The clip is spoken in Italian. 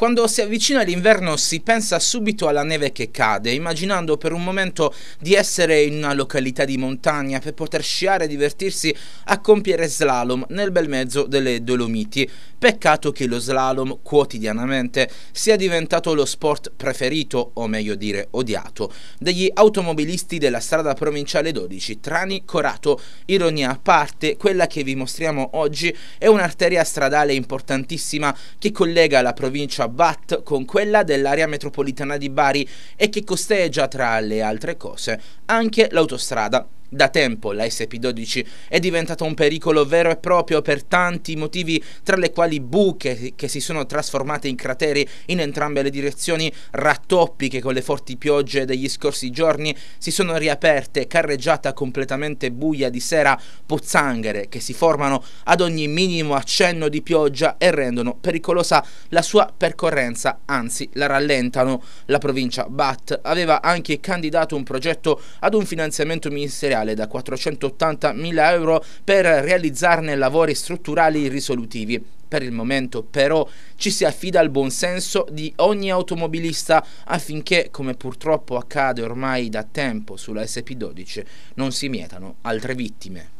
Quando si avvicina l'inverno si pensa subito alla neve che cade, immaginando per un momento di essere in una località di montagna per poter sciare e divertirsi a compiere slalom nel bel mezzo delle Dolomiti. Peccato che lo slalom quotidianamente sia diventato lo sport preferito, o meglio dire odiato, degli automobilisti della strada provinciale 12 Trani-Corato. Ironia a parte, quella che vi mostriamo oggi è un'arteria stradale importantissima che collega la provincia Bat con quella dell'area metropolitana di Bari e che costeggia tra le altre cose anche l'autostrada da tempo la SP12 è diventata un pericolo vero e proprio per tanti motivi, tra le quali buche che si sono trasformate in crateri in entrambe le direzioni, rattoppi che con le forti piogge degli scorsi giorni si sono riaperte, carreggiata completamente buia di sera, pozzanghere che si formano ad ogni minimo accenno di pioggia e rendono pericolosa la sua percorrenza, anzi la rallentano. La provincia BAT aveva anche candidato un progetto ad un finanziamento ministeriale iniziale da 480.000 euro per realizzarne lavori strutturali risolutivi. Per il momento però ci si affida al buon senso di ogni automobilista affinché, come purtroppo accade ormai da tempo sulla SP12, non si mietano altre vittime.